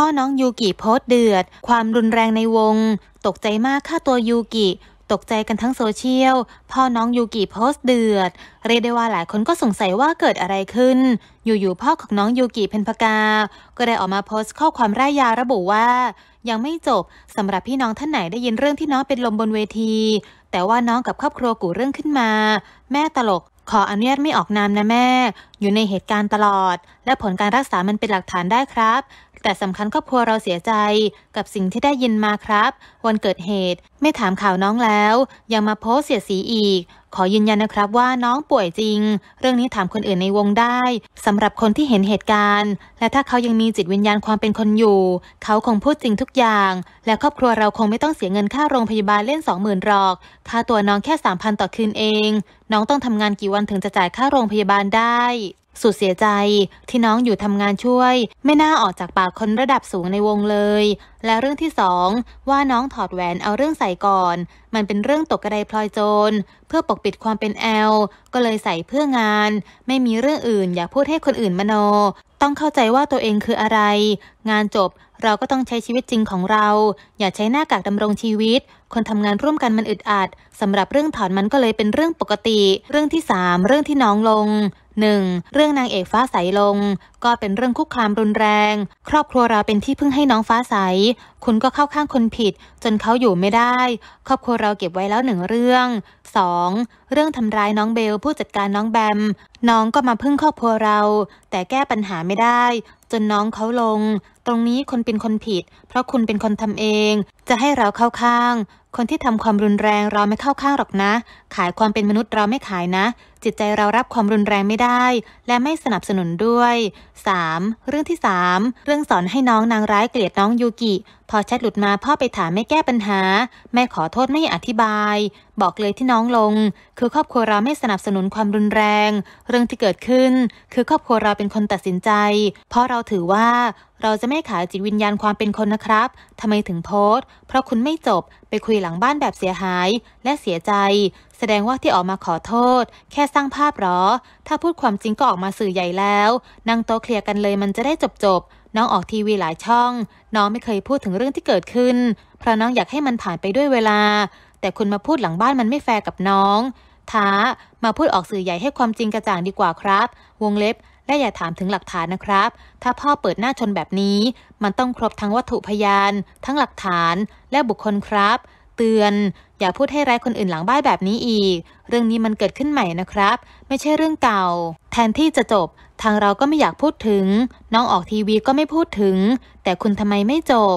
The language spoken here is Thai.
พ่อน้องยูกิโพสเดือด ความรุนแรงในวง ตกใจมากค่าตัวยูกิตกใจกันทั้งโซเชียลพ่อน้องยูกิโพสเดือด เรียกได้ว่าหลายคนก็สงสัยว่าเกิดอะไรขึ้น อยู่ๆพ่อของน้องยูกิเพนพกา ก็ได้ออกมาโพสต์ข้อความร่ายยาวระบุว่า ยังไม่จบสำหรับพี่น้องท่านไหนได้ยินเรื่องที่น้องเป็นลมบนเวที แต่ว่าน้องกับครอบครัวกูเรื่องขึ้นมา แม่ตลก ขออนุญาตไม่ออกนามนะแม่ อยู่ในเหตุการณ์ตลอด และผลการรักษามันเป็นหลักฐานได้ครับแต่สำคัญครอบครัวเราเสียใจกับสิ่งที่ได้ยินมาครับวันเกิดเหตุ ไม่ถามข่าวน้องแล้ว ยังมาโพสเสียสีอีก ขอยืนยันนะครับว่าน้องป่วยจริง เรื่องนี้ถามคนอื่นในวงได้สำหรับคนที่เห็นเหตุการณ์ และถ้าเขายังมีจิตวิญญาณความเป็นคนอยู่เขาคงพูดจริงทุกอย่าง และครอบครัวเราคงไม่ต้องเสียเงินค่าโรงพยาบาลเล่นสองหมื่นหรอกค่าตัวน้องแค่สามพันต่อคืนเอง น้องต้องทำงานกี่วันถึงจะจ่ายค่าโรงพยาบาลได้สุดเสียใจที่น้องอยู่ทำงานช่วย ไม่น่าออกจากปากคนระดับสูงในวงเลย และเรื่องที่สองว่าน้องถอดแหวนเอาเรื่องใส่ก่อน มันเป็นเรื่องตกกระไดพลอยโจรเพื่อปกปิดความเป็นแอลก็เลยใส่เพื่องาน ไม่มีเรื่องอื่นอยากพูดให้คนอื่นมโนต้องเข้าใจว่าตัวเองคืออะไร งานจบเราก็ต้องใช้ชีวิตจริงของเรา อย่าใช้หน้ากากดำรงชีวิต คนทำงานร่วมกันมันอึดอัดสำหรับเรื่องถอนมันก็เลยเป็นเรื่องปกติ เรื่องที่สามเรื่องที่น้องลง 1. เรื่องนางเอกฟ้าใสลง ก็เป็นเรื่องคุกคามรุนแรง ครอบครัวเราเป็นที่พึ่งให้น้องฟ้าใส คุณก็เข้าข้างคนผิด จนเขาอยู่ไม่ได้ ครอบครัวเราเก็บไว้แล้วหนึ่งเรื่อง2เรื่องทำร้ายน้องเบลผู้จัดการน้องแบมน้องก็มาพึ่งครอบครัวเรา แต่แก้ปัญหาไม่ได้ จนน้องเขาลง ตรงนี้คนเป็นคนผิด เพราะคุณเป็นคนทำเอง จะให้เราเข้าข้าง คนที่ทำความรุนแรงเราไม่เข้าข้างหรอกนะ ขายความเป็นมนุษย์เราไม่ขายนะ จิตใจเรารับความรุนแรงไม่ได้ และไม่สนับสนุนด้วย 3. เรื่องที่ 3 เรื่องสอนให้น้องนางร้ายเกลียดน้องยูกิพอแชทหลุดมาพ่อไปถามไม่แก้ปัญหา แม่ขอโทษไม่อธิบาย บอกเลยที่น้องลง คือครอบครัวเราไม่สนับสนุนความรุนแรง เรื่องที่เกิดขึ้น คือครอบครัวเราเป็นคนตัดสินใจ เพราะเราถือว่า เราจะไม่ขายจิตวิญญาณความเป็นคนนะครับทำไมถึงโพสต์ เพราะคุณไม่จบไปคุยหลังบ้านแบบเสียหายและเสียใจ แสดงว่าที่ออกมาขอโทษ แค่สร้างภาพหรอ ถ้าพูดความจริงก็ออกมาสื่อใหญ่แล้ว นั่งโต๊ะเคลียร์กันเลยมันจะได้จบจบน้องออกทีวีหลายช่อง น้องไม่เคยพูดถึงเรื่องที่เกิดขึ้น เพราะน้องอยากให้มันผ่านไปด้วยเวลา แต่คุณมาพูดหลังบ้านมันไม่แฟร์กับน้องท้ามาพูดออกสื่อใหญ่ให้ความจริงกระจ่างดีกว่าครับ วงเล็บและอย่าถามถึงหลักฐานนะครับ ถ้าพ่อเปิดหน้าชนแบบนี้ มันต้องครบทั้งวัตถุพยาน ทั้งหลักฐานและบุคคลครับเตือน อย่าพูดให้ร้ายคนอื่นหลังบ้านแบบนี้อีก เรื่องนี้มันเกิดขึ้นใหม่นะครับ ไม่ใช่เรื่องเก่า แทนที่จะจบ ทางเราก็ไม่อยากพูดถึง น้องออกทีวีก็ไม่พูดถึง แต่คุณทำไมไม่จบ